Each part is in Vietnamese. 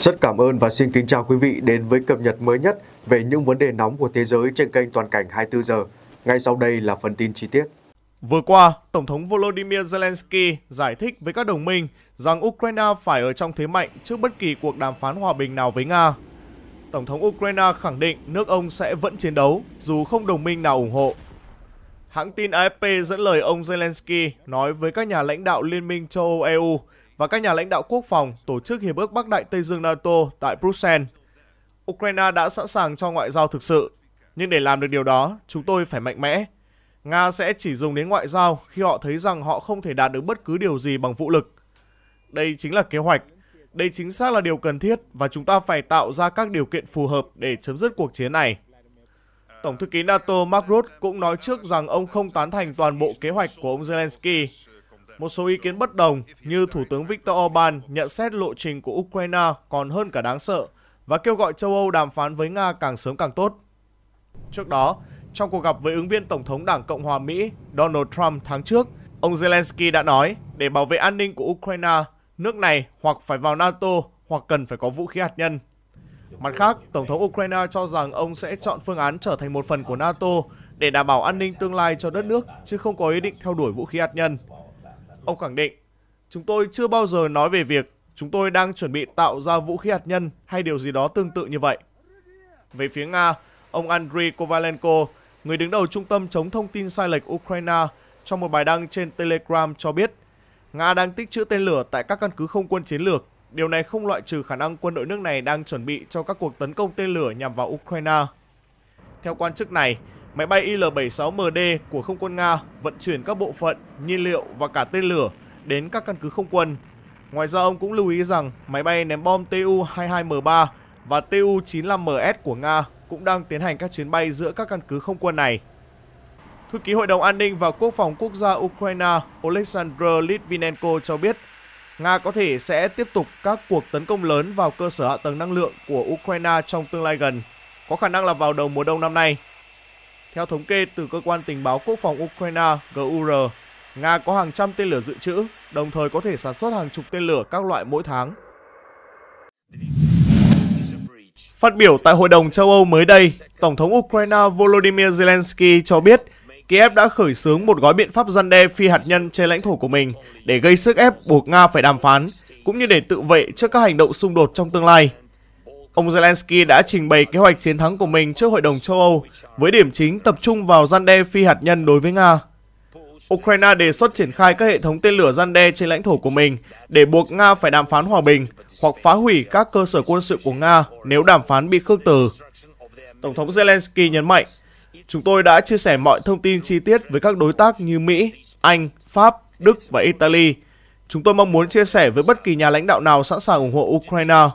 Rất cảm ơn và xin kính chào quý vị đến với cập nhật mới nhất về những vấn đề nóng của thế giới trên kênh Toàn cảnh 24 giờ. Ngay sau đây là phần tin chi tiết. Vừa qua, Tổng thống Volodymyr Zelensky giải thích với các đồng minh rằng Ukraine phải ở trong thế mạnh trước bất kỳ cuộc đàm phán hòa bình nào với Nga. Tổng thống Ukraine khẳng định nước ông sẽ vẫn chiến đấu dù không đồng minh nào ủng hộ. Hãng tin AFP dẫn lời ông Zelensky nói với các nhà lãnh đạo Liên minh châu Âu-EU và các nhà lãnh đạo quốc phòng tổ chức Hiệp ước Bắc Đại Tây Dương NATO tại Bruxelles. Ukraine đã sẵn sàng cho ngoại giao thực sự, nhưng để làm được điều đó, chúng tôi phải mạnh mẽ. Nga sẽ chỉ dùng đến ngoại giao khi họ thấy rằng họ không thể đạt được bất cứ điều gì bằng vũ lực. Đây chính là kế hoạch, đây chính xác là điều cần thiết và chúng ta phải tạo ra các điều kiện phù hợp để chấm dứt cuộc chiến này. Tổng thư ký NATO Mark Rutte cũng nói trước rằng ông không tán thành toàn bộ kế hoạch của ông Zelensky một số ý kiến bất đồng như Thủ tướng Viktor Orbán nhận xét lộ trình của Ukraine còn hơn cả đáng sợ và kêu gọi châu Âu đàm phán với Nga càng sớm càng tốt. Trước đó, trong cuộc gặp với ứng viên Tổng thống Đảng Cộng hòa Mỹ Donald Trump tháng trước, ông Zelensky đã nói để bảo vệ an ninh của Ukraine, nước này hoặc phải vào NATO hoặc cần phải có vũ khí hạt nhân. Mặt khác, Tổng thống Ukraine cho rằng ông sẽ chọn phương án trở thành một phần của NATO để đảm bảo an ninh tương lai cho đất nước, chứ không có ý định theo đuổi vũ khí hạt nhân. Ông khẳng định, chúng tôi chưa bao giờ nói về việc chúng tôi đang chuẩn bị tạo ra vũ khí hạt nhân hay điều gì đó tương tự như vậy. Về phía Nga, ông Andriy Kovalenko, người đứng đầu Trung tâm chống thông tin sai lệch Ukraine, trong một bài đăng trên Telegram cho biết, Nga đang tích trữ tên lửa tại các căn cứ không quân chiến lược. Điều này không loại trừ khả năng quân đội nước này đang chuẩn bị cho các cuộc tấn công tên lửa nhằm vào Ukraine. Theo quan chức này, máy bay Il-76MD của không quân Nga vận chuyển các bộ phận, nhiên liệu và cả tên lửa đến các căn cứ không quân. Ngoài ra ông cũng lưu ý rằng máy bay ném bom Tu-22M3 và Tu-95MS của Nga cũng đang tiến hành các chuyến bay giữa các căn cứ không quân này. Thư ký Hội đồng An ninh và Quốc phòng Quốc gia Ukraine Oleksandr Litvinenko cho biết Nga có thể sẽ tiếp tục các cuộc tấn công lớn vào cơ sở hạ tầng năng lượng của Ukraine trong tương lai gần, có khả năng là vào đầu mùa đông năm nay. Theo thống kê từ cơ quan tình báo quốc phòng Ukraine GUR, Nga có hàng trăm tên lửa dự trữ, đồng thời có thể sản xuất hàng chục tên lửa các loại mỗi tháng. Phát biểu tại Hội đồng châu Âu mới đây, Tổng thống Ukraine Volodymyr Zelensky cho biết Kiev đã khởi xướng một gói biện pháp gian đe phi hạt nhân trên lãnh thổ của mình để gây sức ép buộc Nga phải đàm phán, cũng như để tự vệ trước các hành động xung đột trong tương lai ông Zelensky đã trình bày kế hoạch chiến thắng của mình trước Hội đồng châu Âu với điểm chính tập trung vào gian đe phi hạt nhân đối với Nga. Ukraine đề xuất triển khai các hệ thống tên lửa gian đe trên lãnh thổ của mình để buộc Nga phải đàm phán hòa bình hoặc phá hủy các cơ sở quân sự của Nga nếu đàm phán bị khước từ. Tổng thống Zelensky nhấn mạnh, chúng tôi đã chia sẻ mọi thông tin chi tiết với các đối tác như Mỹ, Anh, Pháp, Đức và Italy. Chúng tôi mong muốn chia sẻ với bất kỳ nhà lãnh đạo nào sẵn sàng ủng hộ Ukraine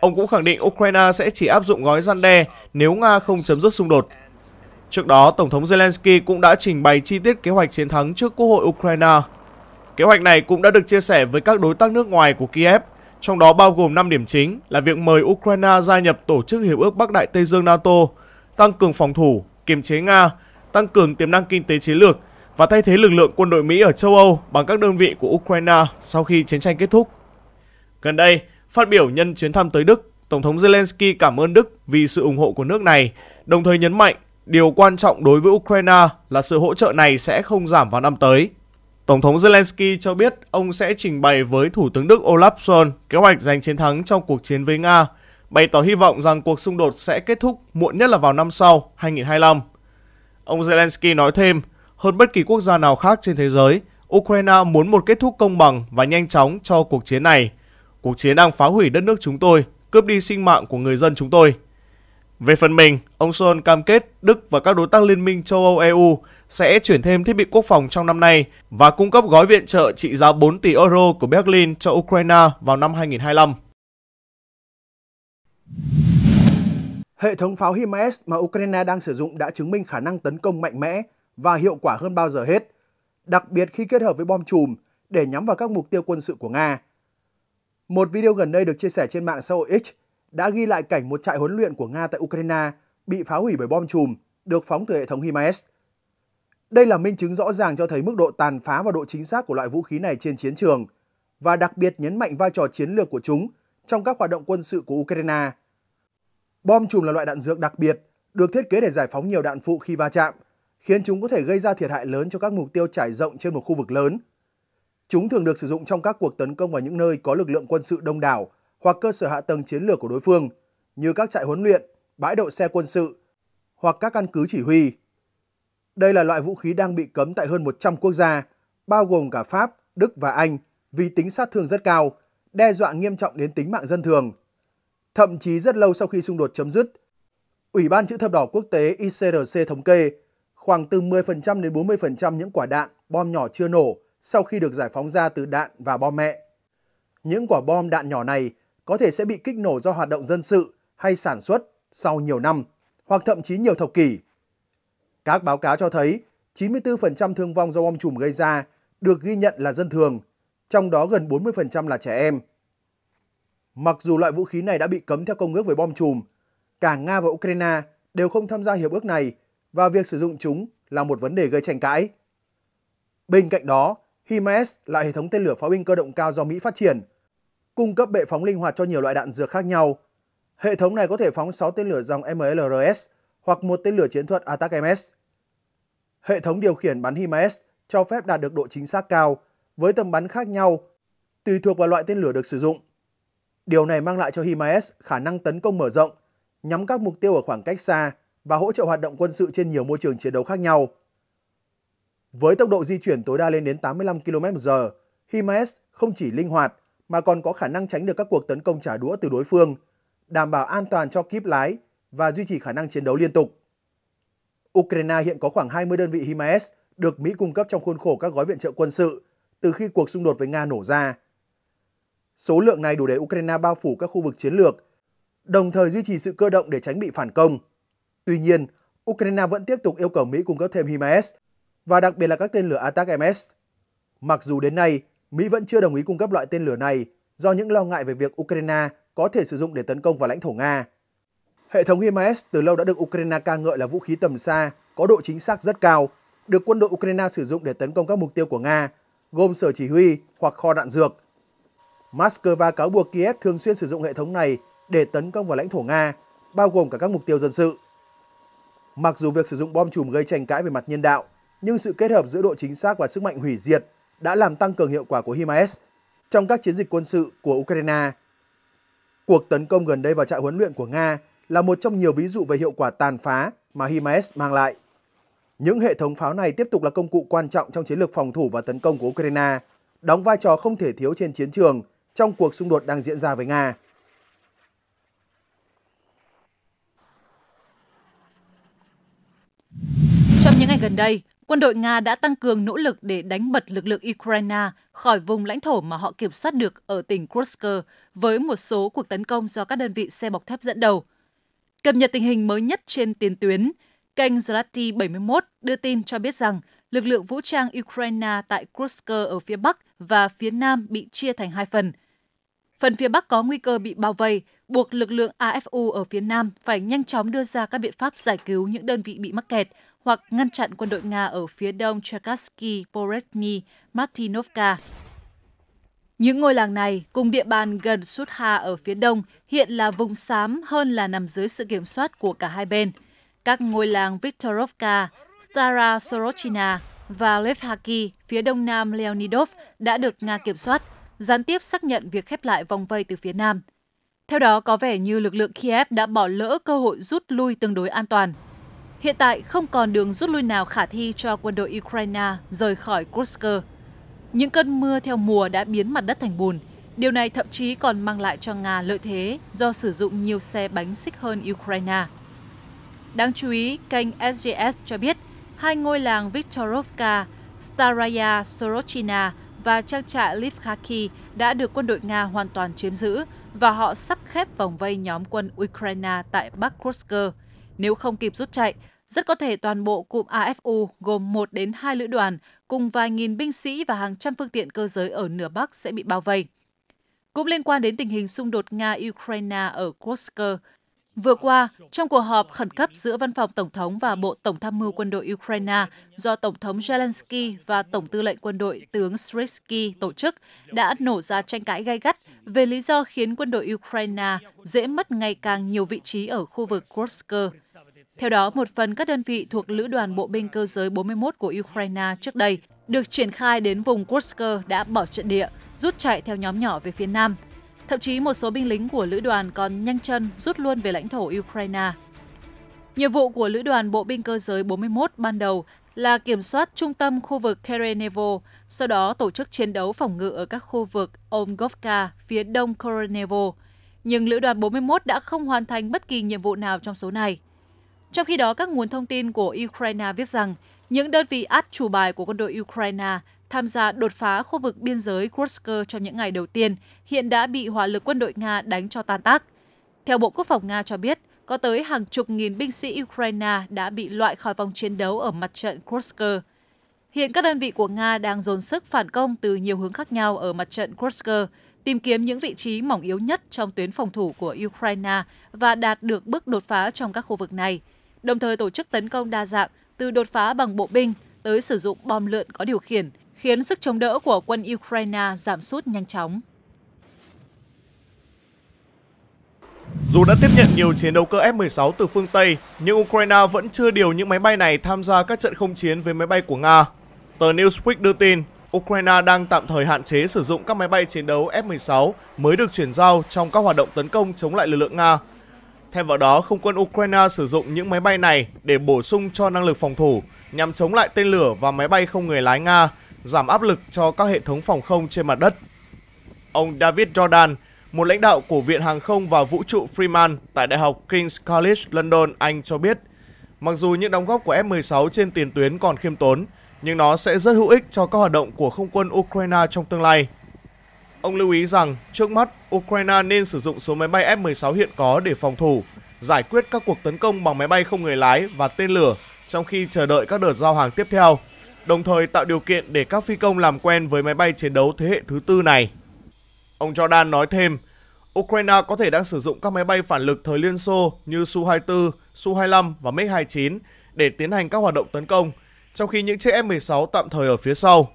Ông cũng khẳng định Ukraine sẽ chỉ áp dụng gói gian đe nếu Nga không chấm dứt xung đột. Trước đó, Tổng thống Zelensky cũng đã trình bày chi tiết kế hoạch chiến thắng trước Quốc hội Ukraine. Kế hoạch này cũng đã được chia sẻ với các đối tác nước ngoài của Kiev, trong đó bao gồm 5 điểm chính là việc mời Ukraine gia nhập Tổ chức Hiệp ước Bắc Đại Tây Dương NATO, tăng cường phòng thủ, kiềm chế Nga, tăng cường tiềm năng kinh tế chiến lược và thay thế lực lượng quân đội Mỹ ở châu Âu bằng các đơn vị của Ukraine sau khi chiến tranh kết thúc. Gần đây, Phát biểu nhân chuyến thăm tới Đức, Tổng thống Zelensky cảm ơn Đức vì sự ủng hộ của nước này, đồng thời nhấn mạnh điều quan trọng đối với Ukraine là sự hỗ trợ này sẽ không giảm vào năm tới. Tổng thống Zelensky cho biết ông sẽ trình bày với Thủ tướng Đức Olaf Scholz kế hoạch giành chiến thắng trong cuộc chiến với Nga, bày tỏ hy vọng rằng cuộc xung đột sẽ kết thúc muộn nhất là vào năm sau, 2025. Ông Zelensky nói thêm, hơn bất kỳ quốc gia nào khác trên thế giới, Ukraine muốn một kết thúc công bằng và nhanh chóng cho cuộc chiến này – Cuộc chiến đang phá hủy đất nước chúng tôi, cướp đi sinh mạng của người dân chúng tôi. Về phần mình, ông Sol cam kết Đức và các đối tác liên minh châu Âu EU sẽ chuyển thêm thiết bị quốc phòng trong năm nay và cung cấp gói viện trợ trị giá 4 tỷ euro của Berlin cho Ukraine vào năm 2025. Hệ thống pháo HIMARS mà Ukraine đang sử dụng đã chứng minh khả năng tấn công mạnh mẽ và hiệu quả hơn bao giờ hết, đặc biệt khi kết hợp với bom chùm để nhắm vào các mục tiêu quân sự của Nga. Một video gần đây được chia sẻ trên mạng xã hội X đã ghi lại cảnh một trại huấn luyện của Nga tại Ukraine bị phá hủy bởi bom chùm được phóng từ hệ thống HIMARS. Đây là minh chứng rõ ràng cho thấy mức độ tàn phá và độ chính xác của loại vũ khí này trên chiến trường và đặc biệt nhấn mạnh vai trò chiến lược của chúng trong các hoạt động quân sự của Ukraine. Bom chùm là loại đạn dược đặc biệt, được thiết kế để giải phóng nhiều đạn phụ khi va chạm, khiến chúng có thể gây ra thiệt hại lớn cho các mục tiêu trải rộng trên một khu vực lớn – Chúng thường được sử dụng trong các cuộc tấn công vào những nơi có lực lượng quân sự đông đảo hoặc cơ sở hạ tầng chiến lược của đối phương như các trại huấn luyện, bãi đậu xe quân sự hoặc các căn cứ chỉ huy. Đây là loại vũ khí đang bị cấm tại hơn 100 quốc gia, bao gồm cả Pháp, Đức và Anh vì tính sát thương rất cao, đe dọa nghiêm trọng đến tính mạng dân thường. Thậm chí rất lâu sau khi xung đột chấm dứt, Ủy ban Chữ thập đỏ quốc tế ICRC thống kê khoảng từ 10% đến 40% những quả đạn, bom nhỏ chưa nổ sau khi được giải phóng ra từ đạn và bom mẹ. Những quả bom đạn nhỏ này có thể sẽ bị kích nổ do hoạt động dân sự hay sản xuất sau nhiều năm hoặc thậm chí nhiều thập kỷ. Các báo cáo cho thấy 94% thương vong do bom chùm gây ra được ghi nhận là dân thường, trong đó gần 40% là trẻ em. Mặc dù loại vũ khí này đã bị cấm theo công ước về bom chùm, cả Nga và Ukraine đều không tham gia hiệp ước này và việc sử dụng chúng là một vấn đề gây tranh cãi. Bên cạnh đó, HIMARS là hệ thống tên lửa pháo binh cơ động cao do Mỹ phát triển, cung cấp bệ phóng linh hoạt cho nhiều loại đạn dược khác nhau. Hệ thống này có thể phóng 6 tên lửa dòng MLRS hoặc một tên lửa chiến thuật ATACMS. Hệ thống điều khiển bắn HIMARS cho phép đạt được độ chính xác cao với tầm bắn khác nhau tùy thuộc vào loại tên lửa được sử dụng. Điều này mang lại cho HIMARS khả năng tấn công mở rộng, nhắm các mục tiêu ở khoảng cách xa và hỗ trợ hoạt động quân sự trên nhiều môi trường chiến đấu khác nhau. Với tốc độ di chuyển tối đa lên đến 85 km/h, HIMARS không chỉ linh hoạt mà còn có khả năng tránh được các cuộc tấn công trả đũa từ đối phương, đảm bảo an toàn cho kíp lái và duy trì khả năng chiến đấu liên tục. Ukraine hiện có khoảng 20 đơn vị HIMARS được Mỹ cung cấp trong khuôn khổ các gói viện trợ quân sự từ khi cuộc xung đột với Nga nổ ra. Số lượng này đủ để Ukraine bao phủ các khu vực chiến lược, đồng thời duy trì sự cơ động để tránh bị phản công. Tuy nhiên, Ukraine vẫn tiếp tục yêu cầu Mỹ cung cấp thêm HIMARS và đặc biệt là các tên lửa Attack-MS. Mặc dù đến nay, Mỹ vẫn chưa đồng ý cung cấp loại tên lửa này do những lo ngại về việc Ukraine có thể sử dụng để tấn công vào lãnh thổ Nga. Hệ thống HIMARS từ lâu đã được Ukraine ca ngợi là vũ khí tầm xa, có độ chính xác rất cao, được quân đội Ukraine sử dụng để tấn công các mục tiêu của Nga, gồm sở chỉ huy hoặc kho đạn dược. Moscow cáo buộc Kiev thường xuyên sử dụng hệ thống này để tấn công vào lãnh thổ Nga, bao gồm cả các mục tiêu dân sự. Mặc dù việc sử dụng bom chùm gây tranh cãi về mặt nhân đạo, nhưng sự kết hợp giữa độ chính xác và sức mạnh hủy diệt đã làm tăng cường hiệu quả của HIMARS trong các chiến dịch quân sự của Ukraine. Cuộc tấn công gần đây vào trại huấn luyện của Nga là một trong nhiều ví dụ về hiệu quả tàn phá mà HIMARS mang lại. Những hệ thống pháo này tiếp tục là công cụ quan trọng trong chiến lược phòng thủ và tấn công của Ukraine, đóng vai trò không thể thiếu trên chiến trường trong cuộc xung đột đang diễn ra với Nga. Trong những ngày gần đây, quân đội Nga đã tăng cường nỗ lực để đánh bật lực lượng Ukraine khỏi vùng lãnh thổ mà họ kiểm soát được ở tỉnh Kursk với một số cuộc tấn công do các đơn vị xe bọc thép dẫn đầu. Cập nhật tình hình mới nhất trên tiền tuyến, kênh Zlati 71 đưa tin cho biết rằng lực lượng vũ trang Ukraine tại Kursk ở phía Bắc và phía Nam bị chia thành hai phần. Phần phía Bắc có nguy cơ bị bao vây, buộc lực lượng AFU ở phía Nam phải nhanh chóng đưa ra các biện pháp giải cứu những đơn vị bị mắc kẹt hoặc ngăn chặn quân đội Nga ở phía đông Cherkasky, Poretny, Martinovka. Những ngôi làng này cùng địa bàn gần Sudha ở phía đông hiện là vùng xám hơn là nằm dưới sự kiểm soát của cả hai bên. Các ngôi làng Viktorovka, Stara Sorochina và Levhaki phía đông nam Leonidov đã được Nga kiểm soát, gián tiếp xác nhận việc khép lại vòng vây từ phía nam. Theo đó, có vẻ như lực lượng Kiev đã bỏ lỡ cơ hội rút lui tương đối an toàn. Hiện tại không còn đường rút lui nào khả thi cho quân đội Ukraine rời khỏi Kursk. Những cơn mưa theo mùa đã biến mặt đất thành bùn. Điều này thậm chí còn mang lại cho Nga lợi thế do sử dụng nhiều xe bánh xích hơn Ukraine. Đáng chú ý, kênh SGS cho biết hai ngôi làng Viktorovka, Staraya Sorochina và trang trại Livkhaki đã được quân đội Nga hoàn toàn chiếm giữ và họ sắp khép vòng vây nhóm quân Ukraine tại Bắc Kursk. Nếu không kịp rút chạy, rất có thể toàn bộ cụm AFU gồm 1 đến 2 lữ đoàn cùng vài nghìn binh sĩ và hàng trăm phương tiện cơ giới ở nửa Bắc sẽ bị bao vây. Cũng liên quan đến tình hình xung đột Nga-Ukraine ở Kursk, Vừa qua, trong cuộc họp khẩn cấp giữa Văn phòng Tổng thống và Bộ Tổng tham mưu quân đội Ukraine do Tổng thống Zelensky và Tổng tư lệnh quân đội tướng Srisky tổ chức, đã nổ ra tranh cãi gay gắt về lý do khiến quân đội Ukraine dễ mất ngày càng nhiều vị trí ở khu vực Kursk. Theo đó, một phần các đơn vị thuộc Lữ đoàn Bộ binh cơ giới 41 của Ukraine trước đây được triển khai đến vùng Kursk đã bỏ trận địa, rút chạy theo nhóm nhỏ về phía nam. Thậm chí một số binh lính của lữ đoàn còn nhanh chân rút luôn về lãnh thổ Ukraine. Nhiệm vụ của lữ đoàn bộ binh cơ giới 41 ban đầu là kiểm soát trung tâm khu vực Kerenevo, sau đó tổ chức chiến đấu phòng ngự ở các khu vực Omgovka phía đông Kerenevo. Nhưng lữ đoàn 41 đã không hoàn thành bất kỳ nhiệm vụ nào trong số này. Trong khi đó, các nguồn thông tin của Ukraine viết rằng những đơn vị át chủ bài của quân đội Ukraine tham gia đột phá khu vực biên giới Kursk trong những ngày đầu tiên hiện đã bị hỏa lực quân đội Nga đánh cho tan tác. Theo Bộ Quốc phòng Nga cho biết, có tới hàng chục nghìn binh sĩ Ukraine đã bị loại khỏi vòng chiến đấu ở mặt trận Kursk. Hiện các đơn vị của Nga đang dồn sức phản công từ nhiều hướng khác nhau ở mặt trận Kursk, tìm kiếm những vị trí mỏng yếu nhất trong tuyến phòng thủ của Ukraine và đạt được bước đột phá trong các khu vực này – đồng thời tổ chức tấn công đa dạng từ đột phá bằng bộ binh tới sử dụng bom lượn có điều khiển, khiến sức chống đỡ của quân Ukraine giảm sút nhanh chóng. Dù đã tiếp nhận nhiều chiến đấu cơ F-16 từ phương Tây, nhưng Ukraine vẫn chưa điều những máy bay này tham gia các trận không chiến với máy bay của Nga. Tờ Newsweek đưa tin, Ukraine đang tạm thời hạn chế sử dụng các máy bay chiến đấu F-16 mới được chuyển giao trong các hoạt động tấn công chống lại lực lượng Nga Thêm vào đó, không quân Ukraine sử dụng những máy bay này để bổ sung cho năng lực phòng thủ nhằm chống lại tên lửa và máy bay không người lái Nga, giảm áp lực cho các hệ thống phòng không trên mặt đất. Ông David Jordan, một lãnh đạo của Viện Hàng không và Vũ trụ Freeman tại Đại học King's College London, Anh cho biết, mặc dù những đóng góp của F-16 trên tiền tuyến còn khiêm tốn, nhưng nó sẽ rất hữu ích cho các hoạt động của không quân Ukraine trong tương lai. Ông lưu ý rằng trước mắt Ukraine nên sử dụng số máy bay F-16 hiện có để phòng thủ, giải quyết các cuộc tấn công bằng máy bay không người lái và tên lửa trong khi chờ đợi các đợt giao hàng tiếp theo, đồng thời tạo điều kiện để các phi công làm quen với máy bay chiến đấu thế hệ thứ tư này. Ông Jordan nói thêm, Ukraine có thể đang sử dụng các máy bay phản lực thời Liên Xô như Su-24, Su-25 và MiG-29 để tiến hành các hoạt động tấn công, trong khi những chiếc F-16 tạm thời ở phía sau.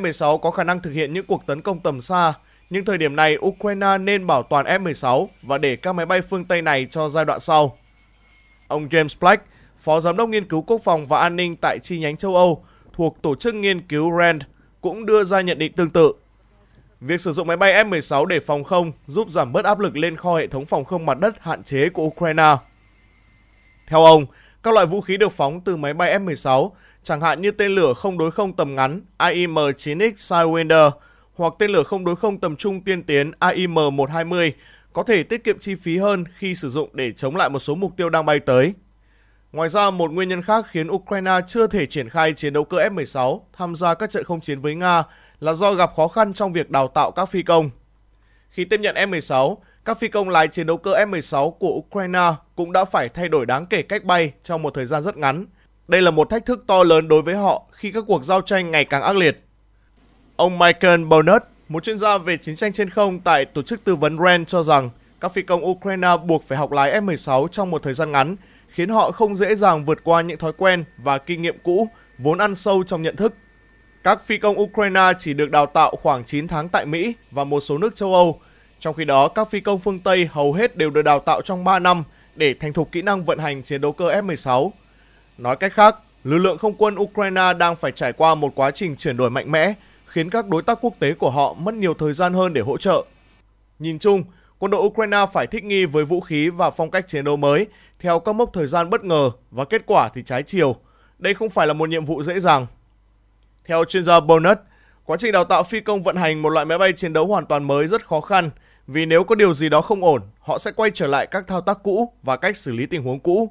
F-16 có khả năng thực hiện những cuộc tấn công tầm xa, nhưng thời điểm này Ukraine nên bảo toàn F-16 và để các máy bay phương Tây này cho giai đoạn sau. Ông James Black, Phó Giám đốc Nghiên cứu Quốc phòng và An ninh tại chi nhánh châu Âu thuộc Tổ chức Nghiên cứu RAND cũng đưa ra nhận định tương tự. Việc sử dụng máy bay F-16 để phòng không giúp giảm bớt áp lực lên kho hệ thống phòng không mặt đất hạn chế của Ukraine. Theo ông, các loại vũ khí được phóng từ máy bay F-16 chẳng hạn như tên lửa không đối không tầm ngắn AIM-9X Sidewinder hoặc tên lửa không đối không tầm trung tiên tiến AIM-120 có thể tiết kiệm chi phí hơn khi sử dụng để chống lại một số mục tiêu đang bay tới. Ngoài ra, một nguyên nhân khác khiến Ukraine chưa thể triển khai chiến đấu cơ F-16 tham gia các trận không chiến với Nga là do gặp khó khăn trong việc đào tạo các phi công. Khi tiếp nhận F-16, các phi công lái chiến đấu cơ F-16 của Ukraine cũng đã phải thay đổi đáng kể cách bay trong một thời gian rất ngắn – đây là một thách thức to lớn đối với họ khi các cuộc giao tranh ngày càng ác liệt. Ông Michael Burnett, một chuyên gia về chiến tranh trên không tại tổ chức tư vấn RAND cho rằng các phi công Ukraine buộc phải học lái F-16 trong một thời gian ngắn, khiến họ không dễ dàng vượt qua những thói quen và kinh nghiệm cũ vốn ăn sâu trong nhận thức. Các phi công Ukraine chỉ được đào tạo khoảng 9 tháng tại Mỹ và một số nước châu Âu, trong khi đó các phi công phương Tây hầu hết đều được đào tạo trong 3 năm để thành thục kỹ năng vận hành chiến đấu cơ F-16. Nói cách khác, lực lượng không quân Ukraine đang phải trải qua một quá trình chuyển đổi mạnh mẽ, khiến các đối tác quốc tế của họ mất nhiều thời gian hơn để hỗ trợ. Nhìn chung, quân đội Ukraine phải thích nghi với vũ khí và phong cách chiến đấu mới theo các mốc thời gian bất ngờ và kết quả thì trái chiều. Đây không phải là một nhiệm vụ dễ dàng. Theo chuyên gia Bonus, quá trình đào tạo phi công vận hành một loại máy bay chiến đấu hoàn toàn mới rất khó khăn vì nếu có điều gì đó không ổn, họ sẽ quay trở lại các thao tác cũ và cách xử lý tình huống cũ.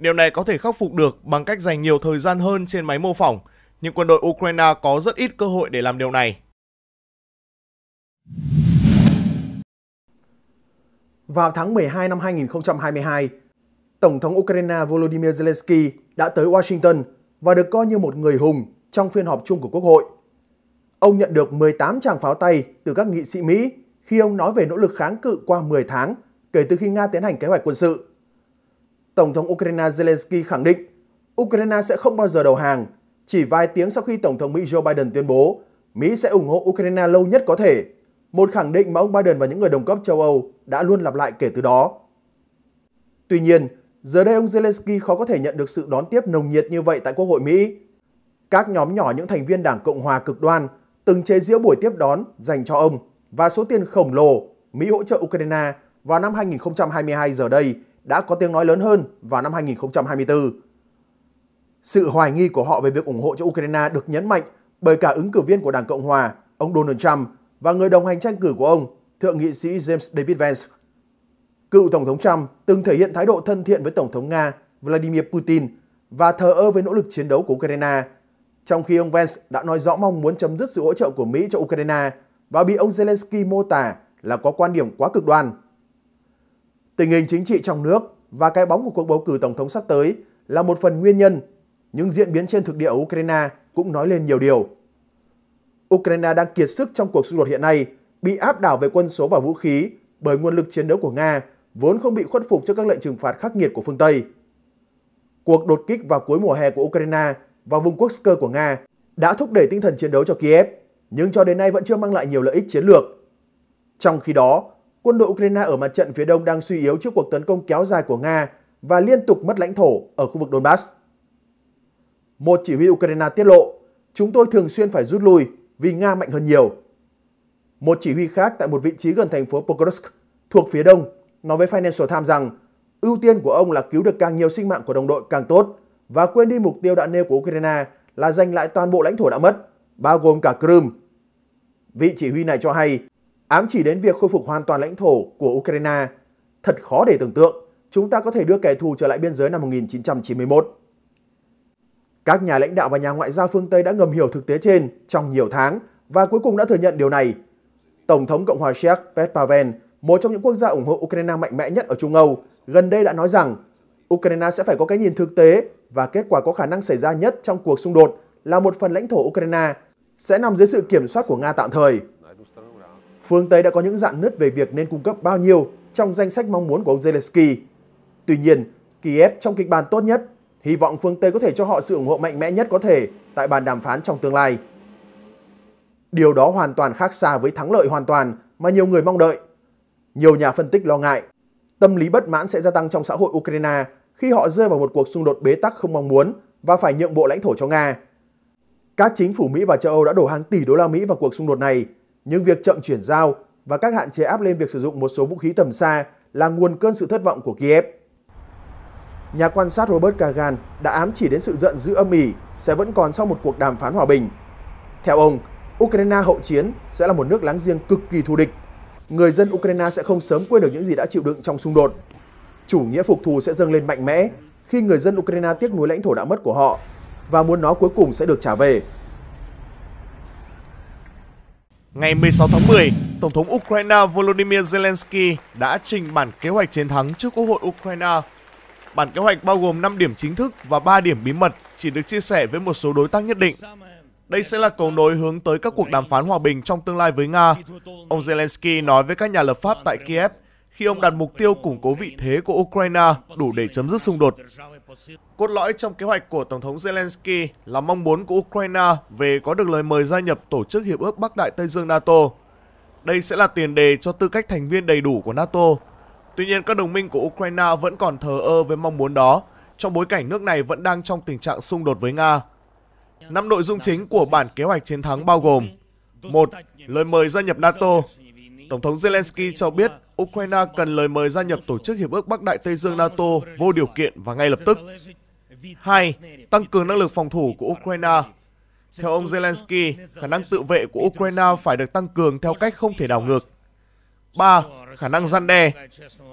Điều này có thể khắc phục được bằng cách dành nhiều thời gian hơn trên máy mô phỏng, nhưng quân đội Ukraine có rất ít cơ hội để làm điều này. Vào tháng 12 năm 2022, Tổng thống Ukraine Volodymyr Zelensky đã tới Washington và được coi như một người hùng trong phiên họp chung của Quốc hội. Ông nhận được 18 tràng pháo tay từ các nghị sĩ Mỹ khi ông nói về nỗ lực kháng cự qua 10 tháng kể từ khi Nga tiến hành kế hoạch quân sự. Tổng thống Ukraine Zelensky khẳng định Ukraine sẽ không bao giờ đầu hàng. Chỉ vài tiếng sau khi Tổng thống Mỹ Joe Biden tuyên bố Mỹ sẽ ủng hộ Ukraine lâu nhất có thể, một khẳng định mà ông Biden và những người đồng cấp châu Âu đã luôn lặp lại kể từ đó. Tuy nhiên, giờ đây ông Zelensky khó có thể nhận được sự đón tiếp nồng nhiệt như vậy tại Quốc hội Mỹ. Các nhóm nhỏ những thành viên Đảng Cộng hòa cực đoan từng chế giễu buổi tiếp đón dành cho ông và số tiền khổng lồ Mỹ hỗ trợ Ukraine vào năm 2022 giờ đây – đã có tiếng nói lớn hơn vào năm 2024. Sự hoài nghi của họ về việc ủng hộ cho Ukraine được nhấn mạnh bởi cả ứng cử viên của Đảng Cộng Hòa, ông Donald Trump và người đồng hành tranh cử của ông, Thượng nghị sĩ James David Vance. Cựu Tổng thống Trump từng thể hiện thái độ thân thiện với Tổng thống Nga Vladimir Putin và thờ ơ với nỗ lực chiến đấu của Ukraine, trong khi ông Vance đã nói rõ mong muốn chấm dứt sự hỗ trợ của Mỹ cho Ukraine và bị ông Zelensky mô tả là có quan điểm quá cực đoan Tình hình chính trị trong nước và cái bóng của cuộc bầu cử tổng thống sắp tới là một phần nguyên nhân, những diễn biến trên thực địa ở Ukraine cũng nói lên nhiều điều. Ukraine đang kiệt sức trong cuộc xung đột hiện nay, bị áp đảo về quân số và vũ khí bởi nguồn lực chiến đấu của Nga vốn không bị khuất phục trước các lệnh trừng phạt khắc nghiệt của phương Tây. Cuộc đột kích vào cuối mùa hè của Ukraine và vùng quốc cơ của Nga đã thúc đẩy tinh thần chiến đấu cho Kiev, nhưng cho đến nay vẫn chưa mang lại nhiều lợi ích chiến lược. Trong khi đó, quân đội Ukraine ở mặt trận phía đông đang suy yếu trước cuộc tấn công kéo dài của Nga và liên tục mất lãnh thổ ở khu vực Donbass. Một chỉ huy Ukraine tiết lộ, chúng tôi thường xuyên phải rút lui vì Nga mạnh hơn nhiều. Một chỉ huy khác tại một vị trí gần thành phố Pokrovsk thuộc phía đông nói với Financial Times rằng ưu tiên của ông là cứu được càng nhiều sinh mạng của đồng đội càng tốt và quên đi mục tiêu đã nêu của Ukraine là giành lại toàn bộ lãnh thổ đã mất, bao gồm cả Crimea. Vị chỉ huy này cho hay ám chỉ đến việc khôi phục hoàn toàn lãnh thổ của Ukraine. Thật khó để tưởng tượng, chúng ta có thể đưa kẻ thù trở lại biên giới năm 1991. Các nhà lãnh đạo và nhà ngoại giao phương Tây đã ngầm hiểu thực tế trên trong nhiều tháng và cuối cùng đã thừa nhận điều này. Tổng thống Cộng hòa Séc Pet Pavel, một trong những quốc gia ủng hộ Ukraine mạnh mẽ nhất ở Trung Âu, gần đây đã nói rằng Ukraine sẽ phải có cái nhìn thực tế và kết quả có khả năng xảy ra nhất trong cuộc xung đột là một phần lãnh thổ Ukraine sẽ nằm dưới sự kiểm soát của Nga tạm thời phương Tây đã có những dạn nứt về việc nên cung cấp bao nhiêu trong danh sách mong muốn của ông Zelensky. Tuy nhiên, Kiev trong kịch bản tốt nhất, hy vọng phương Tây có thể cho họ sự ủng hộ mạnh mẽ nhất có thể tại bàn đàm phán trong tương lai. Điều đó hoàn toàn khác xa với thắng lợi hoàn toàn mà nhiều người mong đợi. Nhiều nhà phân tích lo ngại, tâm lý bất mãn sẽ gia tăng trong xã hội Ukraine khi họ rơi vào một cuộc xung đột bế tắc không mong muốn và phải nhượng bộ lãnh thổ cho Nga. Các chính phủ Mỹ và châu Âu đã đổ hàng tỷ đô la Mỹ vào cuộc xung đột này nhưng việc chậm chuyển giao và các hạn chế áp lên việc sử dụng một số vũ khí tầm xa là nguồn cơn sự thất vọng của Kiev. Nhà quan sát Robert Kagan đã ám chỉ đến sự giận dữ âm ỉ sẽ vẫn còn sau một cuộc đàm phán hòa bình. Theo ông, Ukraine hậu chiến sẽ là một nước láng giềng cực kỳ thù địch. Người dân Ukraine sẽ không sớm quên được những gì đã chịu đựng trong xung đột. Chủ nghĩa phục thù sẽ dâng lên mạnh mẽ khi người dân Ukraine tiếc nuối lãnh thổ đã mất của họ và muốn nó cuối cùng sẽ được trả về Ngày 16 tháng 10, Tổng thống Ukraine Volodymyr Zelensky đã trình bản kế hoạch chiến thắng trước Quốc hội Ukraine. Bản kế hoạch bao gồm 5 điểm chính thức và 3 điểm bí mật chỉ được chia sẻ với một số đối tác nhất định. Đây sẽ là cầu nối hướng tới các cuộc đàm phán hòa bình trong tương lai với Nga, ông Zelensky nói với các nhà lập pháp tại Kiev khi ông đặt mục tiêu củng cố vị thế của Ukraine đủ để chấm dứt xung đột. Cốt lõi trong kế hoạch của Tổng thống Zelensky là mong muốn của Ukraine về có được lời mời gia nhập Tổ chức Hiệp ước Bắc Đại Tây Dương NATO. Đây sẽ là tiền đề cho tư cách thành viên đầy đủ của NATO. Tuy nhiên, các đồng minh của Ukraine vẫn còn thờ ơ với mong muốn đó, trong bối cảnh nước này vẫn đang trong tình trạng xung đột với Nga. Năm nội dung chính của bản kế hoạch chiến thắng bao gồm một Lời mời gia nhập NATO Tổng thống Zelensky cho biết Ukraine cần lời mời gia nhập Tổ chức Hiệp ước Bắc Đại Tây Dương NATO vô điều kiện và ngay lập tức. 2. Tăng cường năng lực phòng thủ của Ukraine. Theo ông Zelensky, khả năng tự vệ của Ukraine phải được tăng cường theo cách không thể đảo ngược. 3. Khả năng gian đe.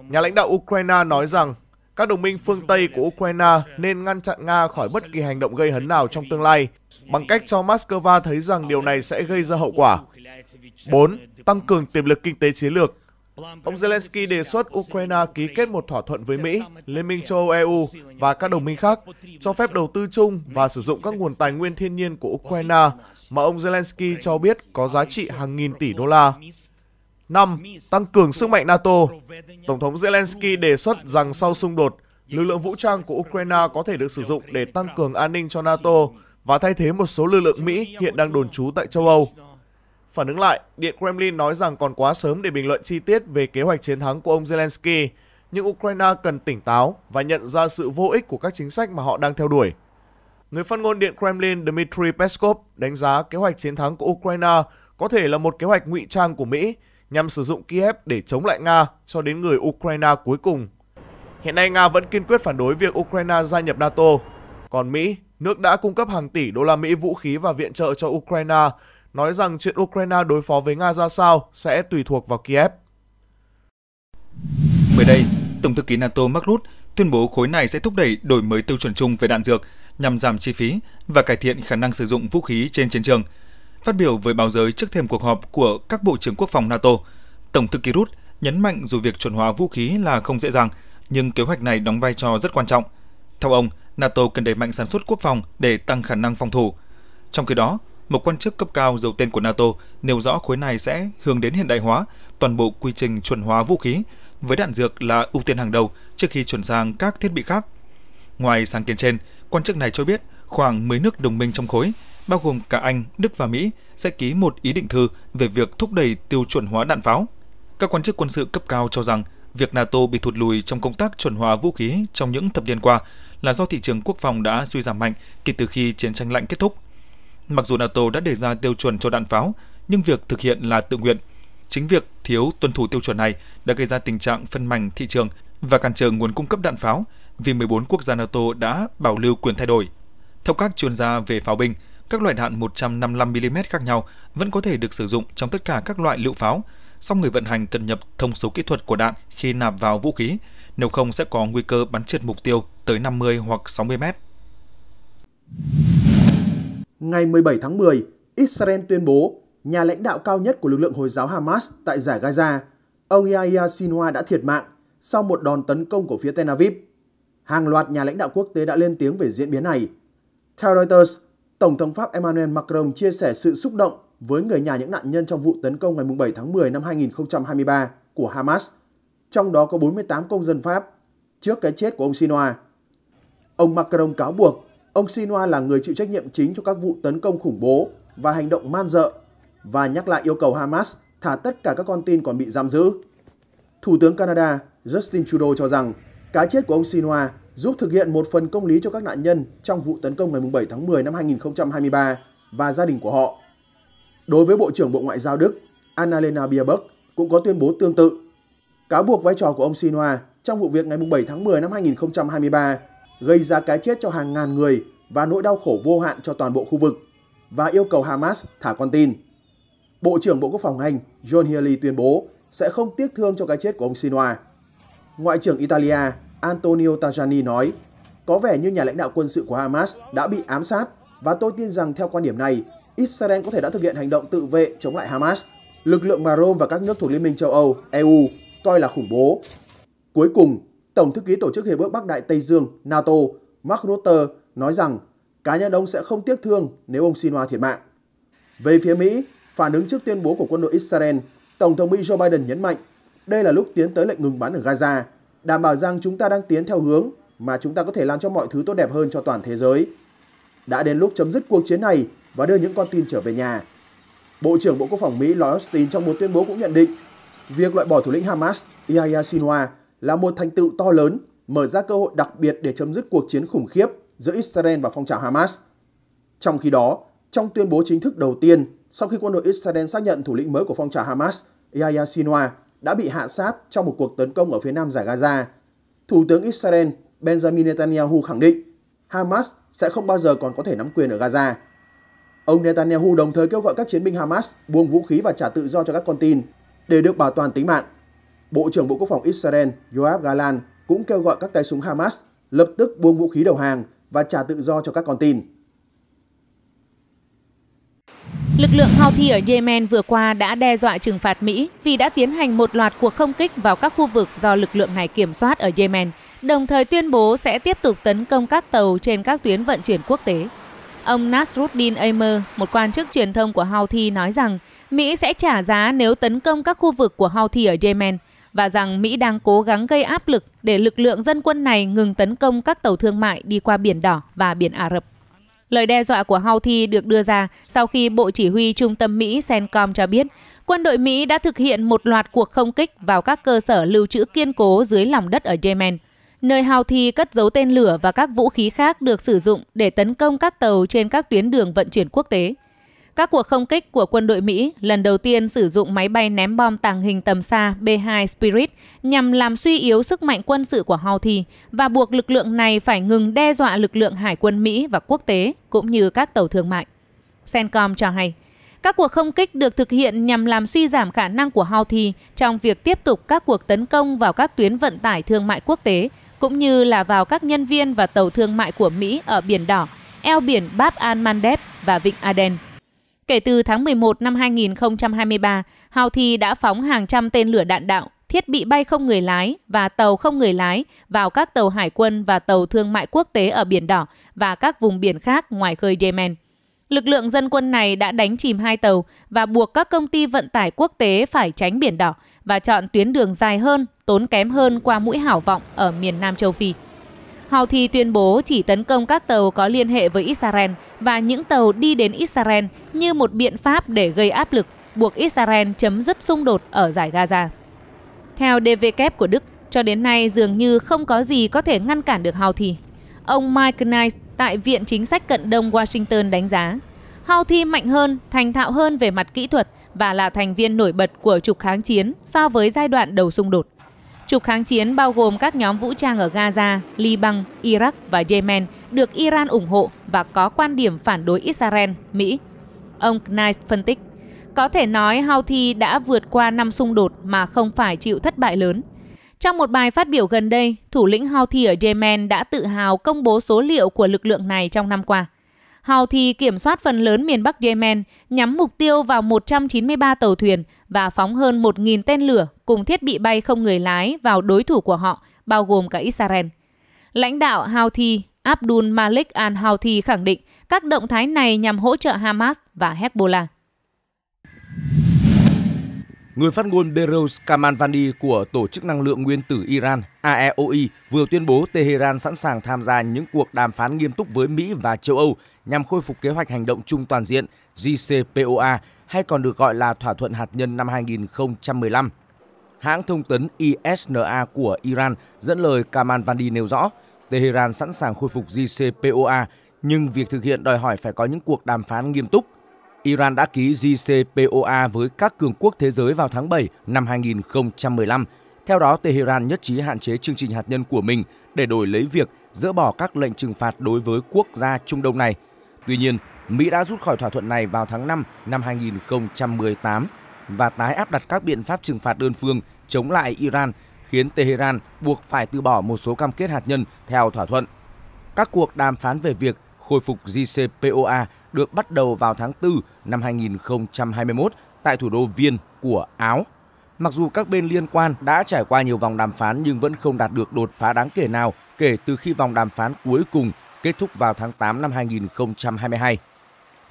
Nhà lãnh đạo Ukraine nói rằng các đồng minh phương Tây của Ukraine nên ngăn chặn Nga khỏi bất kỳ hành động gây hấn nào trong tương lai, bằng cách cho Moscow thấy rằng điều này sẽ gây ra hậu quả. 4. Tăng cường tiềm lực kinh tế chiến lược. Ông Zelensky đề xuất Ukraine ký kết một thỏa thuận với Mỹ, Liên minh châu Âu EU và các đồng minh khác, cho phép đầu tư chung và sử dụng các nguồn tài nguyên thiên nhiên của Ukraine mà ông Zelensky cho biết có giá trị hàng nghìn tỷ đô la. 5. Tăng cường sức mạnh NATO Tổng thống Zelensky đề xuất rằng sau xung đột, lực lượng vũ trang của Ukraine có thể được sử dụng để tăng cường an ninh cho NATO và thay thế một số lực lượng Mỹ hiện đang đồn trú tại châu Âu. Phản ứng lại, Điện Kremlin nói rằng còn quá sớm để bình luận chi tiết về kế hoạch chiến thắng của ông Zelensky, nhưng Ukraine cần tỉnh táo và nhận ra sự vô ích của các chính sách mà họ đang theo đuổi. Người phát ngôn Điện Kremlin Dmitry Peskov đánh giá kế hoạch chiến thắng của Ukraine có thể là một kế hoạch ngụy trang của Mỹ nhằm sử dụng Kiev để chống lại Nga cho đến người Ukraine cuối cùng. Hiện nay Nga vẫn kiên quyết phản đối việc Ukraine gia nhập NATO. Còn Mỹ, nước đã cung cấp hàng tỷ đô la Mỹ vũ khí và viện trợ cho Ukraine nói rằng chuyện Ukraine đối phó với Nga ra sao sẽ tùy thuộc vào Kiev. Mới đây, Tổng thư ký NATO Mark Rutte tuyên bố khối này sẽ thúc đẩy đổi mới tiêu chuẩn chung về đạn dược nhằm giảm chi phí và cải thiện khả năng sử dụng vũ khí trên chiến trường. Phát biểu với báo giới trước thêm cuộc họp của các bộ trưởng quốc phòng NATO, Tổng thư ký Rút nhấn mạnh dù việc chuẩn hóa vũ khí là không dễ dàng, nhưng kế hoạch này đóng vai trò rất quan trọng. Theo ông, NATO cần đẩy mạnh sản xuất quốc phòng để tăng khả năng phòng thủ. Trong khi đó, một quan chức cấp cao giấu tên của NATO nêu rõ khối này sẽ hướng đến hiện đại hóa toàn bộ quy trình chuẩn hóa vũ khí với đạn dược là ưu tiên hàng đầu trước khi chuyển sang các thiết bị khác. Ngoài sáng kiến trên, quan chức này cho biết khoảng 10 nước đồng minh trong khối, bao gồm cả Anh, Đức và Mỹ, sẽ ký một ý định thư về việc thúc đẩy tiêu chuẩn hóa đạn pháo. Các quan chức quân sự cấp cao cho rằng việc NATO bị thụt lùi trong công tác chuẩn hóa vũ khí trong những thập niên qua là do thị trường quốc phòng đã suy giảm mạnh kể từ khi chiến tranh lạnh kết thúc – Mặc dù NATO đã đề ra tiêu chuẩn cho đạn pháo, nhưng việc thực hiện là tự nguyện. Chính việc thiếu tuân thủ tiêu chuẩn này đã gây ra tình trạng phân mảnh thị trường và cản trở nguồn cung cấp đạn pháo vì 14 quốc gia NATO đã bảo lưu quyền thay đổi. Theo các chuyên gia về pháo binh, các loại đạn 155mm khác nhau vẫn có thể được sử dụng trong tất cả các loại lựu pháo, song người vận hành cần nhập thông số kỹ thuật của đạn khi nạp vào vũ khí, nếu không sẽ có nguy cơ bắn trượt mục tiêu tới 50 hoặc 60 mét. Ngày 17 tháng 10, Israel tuyên bố nhà lãnh đạo cao nhất của lực lượng Hồi giáo Hamas tại giải Gaza, ông Yahya Sinwa đã thiệt mạng sau một đòn tấn công của phía Tel Aviv. Hàng loạt nhà lãnh đạo quốc tế đã lên tiếng về diễn biến này. Theo Reuters, Tổng thống Pháp Emmanuel Macron chia sẻ sự xúc động với người nhà những nạn nhân trong vụ tấn công ngày 7 tháng 10 năm 2023 của Hamas, trong đó có 48 công dân Pháp, trước cái chết của ông Sinwar. Ông Macron cáo buộc Ông Sinoa là người chịu trách nhiệm chính cho các vụ tấn công khủng bố và hành động man dợ và nhắc lại yêu cầu Hamas thả tất cả các con tin còn bị giam giữ. Thủ tướng Canada Justin Trudeau cho rằng cái chết của ông Sinoa giúp thực hiện một phần công lý cho các nạn nhân trong vụ tấn công ngày 7 tháng 10 năm 2023 và gia đình của họ. Đối với Bộ trưởng Bộ Ngoại giao Đức Annalena Baerbock cũng có tuyên bố tương tự. Cáo buộc vai trò của ông Sinoa trong vụ việc ngày 7 tháng 10 năm 2023 gây ra cái chết cho hàng ngàn người và nỗi đau khổ vô hạn cho toàn bộ khu vực và yêu cầu Hamas thả con tin. Bộ trưởng Bộ Quốc phòng Anh John Healey tuyên bố sẽ không tiếc thương cho cái chết của ông Sinwar. Ngoại trưởng Italia Antonio Tajani nói, có vẻ như nhà lãnh đạo quân sự của Hamas đã bị ám sát và tôi tin rằng theo quan điểm này, Israel có thể đã thực hiện hành động tự vệ chống lại Hamas. Lực lượng mà Rome và các nước thuộc Liên minh châu Âu, EU coi là khủng bố. Cuối cùng, Tổng thư ký Tổ chức Hiệp ước Bắc Đại Tây Dương NATO Mark Rutte nói rằng cá nhân ông sẽ không tiếc thương nếu ông Sinwa thiệt mạng. Về phía Mỹ, phản ứng trước tuyên bố của quân đội Israel, Tổng thống Mỹ Joe Biden nhấn mạnh đây là lúc tiến tới lệnh ngừng bắn ở Gaza, đảm bảo rằng chúng ta đang tiến theo hướng mà chúng ta có thể làm cho mọi thứ tốt đẹp hơn cho toàn thế giới. Đã đến lúc chấm dứt cuộc chiến này và đưa những con tin trở về nhà. Bộ trưởng Bộ Quốc phòng Mỹ Lloyd Austin trong một tuyên bố cũng nhận định việc loại bỏ thủ lĩnh Hamas Yahya Sinwar là một thành tựu to lớn, mở ra cơ hội đặc biệt để chấm dứt cuộc chiến khủng khiếp giữa Israel và phong trào Hamas. Trong khi đó, trong tuyên bố chính thức đầu tiên sau khi quân đội Israel xác nhận thủ lĩnh mới của phong trào Hamas, Yahya Sinwar, đã bị hạ sát trong một cuộc tấn công ở phía nam giải Gaza, Thủ tướng Israel Benjamin Netanyahu khẳng định Hamas sẽ không bao giờ còn có thể nắm quyền ở Gaza. Ông Netanyahu đồng thời kêu gọi các chiến binh Hamas buông vũ khí và trả tự do cho các con tin để được bảo toàn tính mạng. Bộ trưởng Bộ Quốc phòng Israel Yoav Galan cũng kêu gọi các tay súng Hamas lập tức buông vũ khí đầu hàng và trả tự do cho các con tin. Lực lượng Houthi ở Yemen vừa qua đã đe dọa trừng phạt Mỹ vì đã tiến hành một loạt cuộc không kích vào các khu vực do lực lượng này kiểm soát ở Yemen, đồng thời tuyên bố sẽ tiếp tục tấn công các tàu trên các tuyến vận chuyển quốc tế. Ông Nasruddin Amer, một quan chức truyền thông của Houthi nói rằng Mỹ sẽ trả giá nếu tấn công các khu vực của Houthi ở Yemen – và rằng Mỹ đang cố gắng gây áp lực để lực lượng dân quân này ngừng tấn công các tàu thương mại đi qua Biển Đỏ và Biển Ả Rập. Lời đe dọa của Houthi được đưa ra sau khi Bộ Chỉ huy Trung tâm Mỹ CENTCOM cho biết quân đội Mỹ đã thực hiện một loạt cuộc không kích vào các cơ sở lưu trữ kiên cố dưới lòng đất ở Yemen, nơi Houthi cất giấu tên lửa và các vũ khí khác được sử dụng để tấn công các tàu trên các tuyến đường vận chuyển quốc tế – các cuộc không kích của quân đội Mỹ lần đầu tiên sử dụng máy bay ném bom tàng hình tầm xa B-2 Spirit nhằm làm suy yếu sức mạnh quân sự của Houthi và buộc lực lượng này phải ngừng đe dọa lực lượng hải quân Mỹ và quốc tế cũng như các tàu thương mại. Sencom cho hay, các cuộc không kích được thực hiện nhằm làm suy giảm khả năng của Houthi trong việc tiếp tục các cuộc tấn công vào các tuyến vận tải thương mại quốc tế, cũng như là vào các nhân viên và tàu thương mại của Mỹ ở Biển Đỏ, eo biển Bab al-Mandeb và Vịnh Aden. Kể từ tháng 11 năm 2023, Houthi đã phóng hàng trăm tên lửa đạn đạo, thiết bị bay không người lái và tàu không người lái vào các tàu hải quân và tàu thương mại quốc tế ở Biển Đỏ và các vùng biển khác ngoài khơi Yemen. Lực lượng dân quân này đã đánh chìm hai tàu và buộc các công ty vận tải quốc tế phải tránh Biển Đỏ và chọn tuyến đường dài hơn, tốn kém hơn qua mũi hảo vọng ở miền Nam châu Phi. Houthi tuyên bố chỉ tấn công các tàu có liên hệ với Israel và những tàu đi đến Israel như một biện pháp để gây áp lực buộc Israel chấm dứt xung đột ở giải Gaza. Theo DVK của Đức, cho đến nay dường như không có gì có thể ngăn cản được Houthi. Ông Mike Nice tại Viện Chính sách Cận Đông Washington đánh giá, Houthi mạnh hơn, thành thạo hơn về mặt kỹ thuật và là thành viên nổi bật của trục kháng chiến so với giai đoạn đầu xung đột. Trục kháng chiến bao gồm các nhóm vũ trang ở Gaza, Liban, Iraq và Yemen được Iran ủng hộ và có quan điểm phản đối Israel, Mỹ. Ông Knight phân tích, có thể nói Houthi đã vượt qua năm xung đột mà không phải chịu thất bại lớn. Trong một bài phát biểu gần đây, thủ lĩnh Houthi ở Yemen đã tự hào công bố số liệu của lực lượng này trong năm qua – Houthi kiểm soát phần lớn miền Bắc Yemen, nhắm mục tiêu vào 193 tàu thuyền và phóng hơn 1.000 tên lửa cùng thiết bị bay không người lái vào đối thủ của họ, bao gồm cả Israel. Lãnh đạo Houthi Abdul Malik al-Houthi khẳng định các động thái này nhằm hỗ trợ Hamas và Hezbollah. Người phát ngôn Berouz Kamanvandi của Tổ chức Năng lượng Nguyên tử Iran AEOI vừa tuyên bố Tehran sẵn sàng tham gia những cuộc đàm phán nghiêm túc với Mỹ và châu Âu nhằm khôi phục kế hoạch hành động chung toàn diện JCPOA hay còn được gọi là thỏa thuận hạt nhân năm 2015. Hãng thông tấn ISNA của Iran dẫn lời Kamanvandi nêu rõ Tehran sẵn sàng khôi phục JCPOA nhưng việc thực hiện đòi hỏi phải có những cuộc đàm phán nghiêm túc – Iran đã ký JCPOA với các cường quốc thế giới vào tháng 7 năm 2015. Theo đó, Tehran nhất trí hạn chế chương trình hạt nhân của mình để đổi lấy việc dỡ bỏ các lệnh trừng phạt đối với quốc gia Trung Đông này. Tuy nhiên, Mỹ đã rút khỏi thỏa thuận này vào tháng 5 năm 2018 và tái áp đặt các biện pháp trừng phạt đơn phương chống lại Iran, khiến Tehran buộc phải từ bỏ một số cam kết hạt nhân theo thỏa thuận. Các cuộc đàm phán về việc khôi phục JCPOA được bắt đầu vào tháng 4 năm 2021 tại thủ đô Viên của Áo. Mặc dù các bên liên quan đã trải qua nhiều vòng đàm phán nhưng vẫn không đạt được đột phá đáng kể nào kể từ khi vòng đàm phán cuối cùng kết thúc vào tháng 8 năm 2022.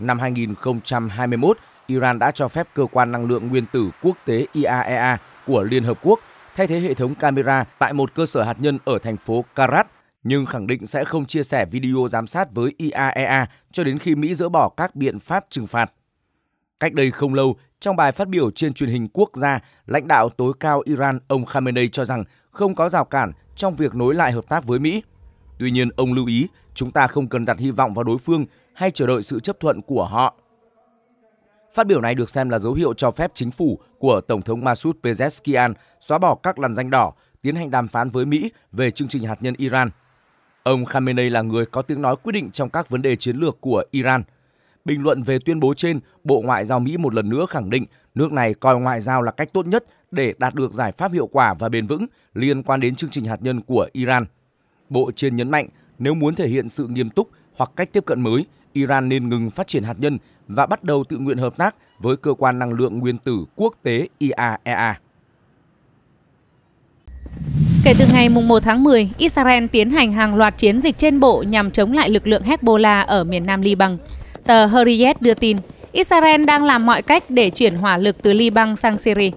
Năm 2021, Iran đã cho phép cơ quan năng lượng nguyên tử quốc tế IAEA e của Liên Hợp Quốc thay thế hệ thống camera tại một cơ sở hạt nhân ở thành phố Karat, nhưng khẳng định sẽ không chia sẻ video giám sát với IAEA e cho đến khi Mỹ dỡ bỏ các biện pháp trừng phạt. Cách đây không lâu, trong bài phát biểu trên truyền hình quốc gia, lãnh đạo tối cao Iran ông Khamenei cho rằng không có rào cản trong việc nối lại hợp tác với Mỹ. Tuy nhiên, ông lưu ý chúng ta không cần đặt hy vọng vào đối phương hay chờ đợi sự chấp thuận của họ. Phát biểu này được xem là dấu hiệu cho phép chính phủ của Tổng thống Masoud Pezeshkian xóa bỏ các làn danh đỏ, tiến hành đàm phán với Mỹ về chương trình hạt nhân Iran – Ông Khamenei là người có tiếng nói quyết định trong các vấn đề chiến lược của Iran. Bình luận về tuyên bố trên, Bộ Ngoại giao Mỹ một lần nữa khẳng định nước này coi ngoại giao là cách tốt nhất để đạt được giải pháp hiệu quả và bền vững liên quan đến chương trình hạt nhân của Iran. Bộ trên nhấn mạnh nếu muốn thể hiện sự nghiêm túc hoặc cách tiếp cận mới, Iran nên ngừng phát triển hạt nhân và bắt đầu tự nguyện hợp tác với cơ quan năng lượng nguyên tử quốc tế IAEA. E Kể từ ngày 1 tháng 10, Israel tiến hành hàng loạt chiến dịch trên bộ nhằm chống lại lực lượng Hezbollah ở miền nam Liban. Tờ Hurriyet đưa tin, Israel đang làm mọi cách để chuyển hỏa lực từ Liban sang Syria.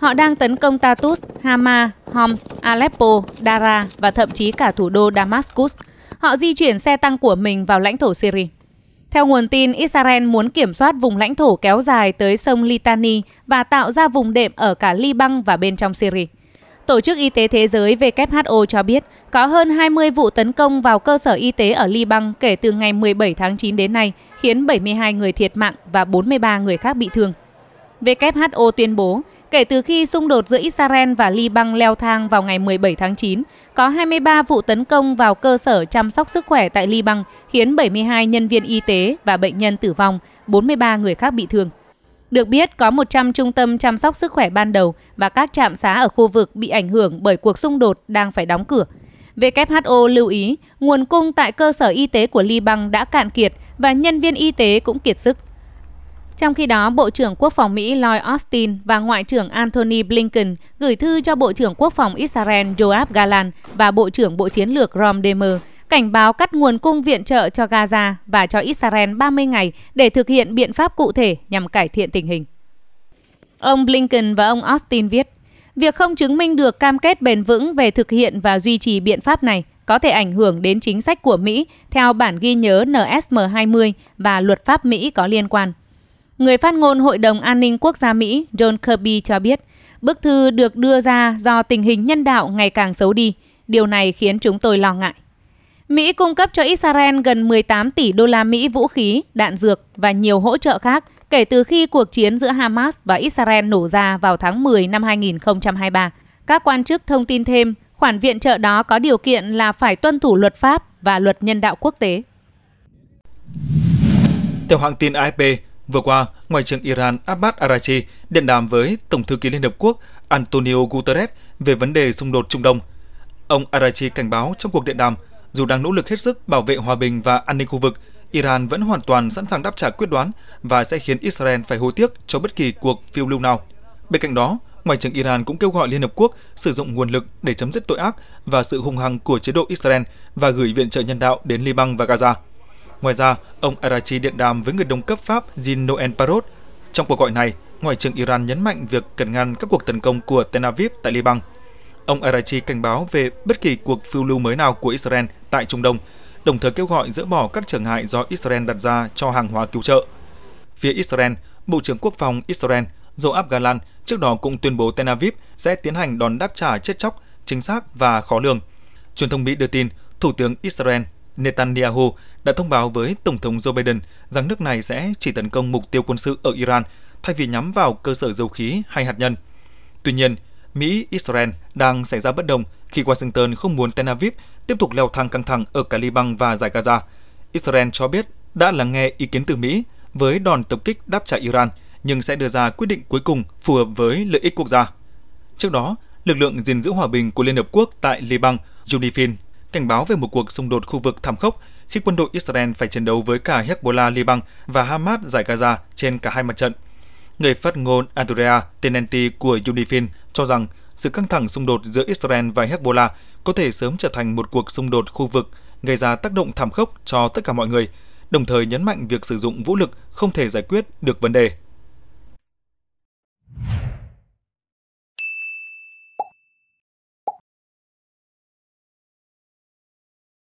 Họ đang tấn công Tartus, Hama, Homs, Aleppo, Dara và thậm chí cả thủ đô Damascus. Họ di chuyển xe tăng của mình vào lãnh thổ Syria. Theo nguồn tin, Israel muốn kiểm soát vùng lãnh thổ kéo dài tới sông Litani và tạo ra vùng đệm ở cả Liban và bên trong Syria. Tổ chức Y tế Thế giới WHO cho biết có hơn 20 vụ tấn công vào cơ sở y tế ở Liban kể từ ngày 17 tháng 9 đến nay, khiến 72 người thiệt mạng và 43 người khác bị thương. WHO tuyên bố, kể từ khi xung đột giữa Israel và Liban leo thang vào ngày 17 tháng 9, có 23 vụ tấn công vào cơ sở chăm sóc sức khỏe tại Liban, khiến 72 nhân viên y tế và bệnh nhân tử vong, 43 người khác bị thương. Được biết, có 100 trung tâm chăm sóc sức khỏe ban đầu và các trạm xá ở khu vực bị ảnh hưởng bởi cuộc xung đột đang phải đóng cửa. WHO lưu ý, nguồn cung tại cơ sở y tế của Liban đã cạn kiệt và nhân viên y tế cũng kiệt sức. Trong khi đó, Bộ trưởng Quốc phòng Mỹ Lloyd Austin và Ngoại trưởng Anthony Blinken gửi thư cho Bộ trưởng Quốc phòng Israel Joab Galan và Bộ trưởng Bộ Chiến lược Rom Demer cảnh báo cắt nguồn cung viện trợ cho Gaza và cho Israel 30 ngày để thực hiện biện pháp cụ thể nhằm cải thiện tình hình. Ông Blinken và ông Austin viết, việc không chứng minh được cam kết bền vững về thực hiện và duy trì biện pháp này có thể ảnh hưởng đến chính sách của Mỹ theo bản ghi nhớ NSM20 và luật pháp Mỹ có liên quan. Người phát ngôn Hội đồng An ninh Quốc gia Mỹ John Kirby cho biết, bức thư được đưa ra do tình hình nhân đạo ngày càng xấu đi. Điều này khiến chúng tôi lo ngại. Mỹ cung cấp cho Israel gần 18 tỷ đô la Mỹ vũ khí, đạn dược và nhiều hỗ trợ khác kể từ khi cuộc chiến giữa Hamas và Israel nổ ra vào tháng 10 năm 2023. Các quan chức thông tin thêm, khoản viện trợ đó có điều kiện là phải tuân thủ luật pháp và luật nhân đạo quốc tế. Theo hãng tin AFP, vừa qua, Ngoại trưởng Iran Abbas Arachi điện đàm với Tổng thư ký Liên Hợp Quốc Antonio Guterres về vấn đề xung đột Trung Đông. Ông Arachi cảnh báo trong cuộc điện đàm dù đang nỗ lực hết sức bảo vệ hòa bình và an ninh khu vực, Iran vẫn hoàn toàn sẵn sàng đáp trả quyết đoán và sẽ khiến Israel phải hối tiếc cho bất kỳ cuộc phiêu lưu nào. Bên cạnh đó, Ngoại trưởng Iran cũng kêu gọi Liên Hợp Quốc sử dụng nguồn lực để chấm dứt tội ác và sự hung hăng của chế độ Israel và gửi viện trợ nhân đạo đến Liban và Gaza. Ngoài ra, ông Arachi điện đàm với người đồng cấp Pháp Jean-Noël Parrot. Trong cuộc gọi này, Ngoại trưởng Iran nhấn mạnh việc cần ngăn các cuộc tấn công của Tel Aviv tại Liban. Ông Arachi cảnh báo về bất kỳ cuộc phiêu lưu mới nào của Israel tại Trung Đông, đồng thời kêu gọi dỡ bỏ các trở ngại do Israel đặt ra cho hàng hóa cứu trợ. Phía Israel, Bộ trưởng Quốc phòng Israel Joab Galan trước đó cũng tuyên bố Tel Aviv sẽ tiến hành đòn đáp trả chết chóc, chính xác và khó lường. Truyền thông Mỹ đưa tin, Thủ tướng Israel Netanyahu đã thông báo với Tổng thống Joe Biden rằng nước này sẽ chỉ tấn công mục tiêu quân sự ở Iran thay vì nhắm vào cơ sở dầu khí hay hạt nhân. Tuy nhiên, Mỹ-Israel đang xảy ra bất đồng khi Washington không muốn Tel Aviv tiếp tục leo thang căng thẳng ở cả Liban và giải Gaza. Israel cho biết đã lắng nghe ý kiến từ Mỹ với đòn tập kích đáp trả Iran, nhưng sẽ đưa ra quyết định cuối cùng phù hợp với lợi ích quốc gia. Trước đó, lực lượng gìn giữ hòa bình của Liên Hợp Quốc tại Liban, UNIFIL, cảnh báo về một cuộc xung đột khu vực thảm khốc khi quân đội Israel phải chiến đấu với cả Hezbollah Liban và Hamas giải Gaza trên cả hai mặt trận – Người phát ngôn Andrea Tenenti của Unifin cho rằng sự căng thẳng xung đột giữa Israel và Hezbollah có thể sớm trở thành một cuộc xung đột khu vực gây ra tác động thảm khốc cho tất cả mọi người, đồng thời nhấn mạnh việc sử dụng vũ lực không thể giải quyết được vấn đề.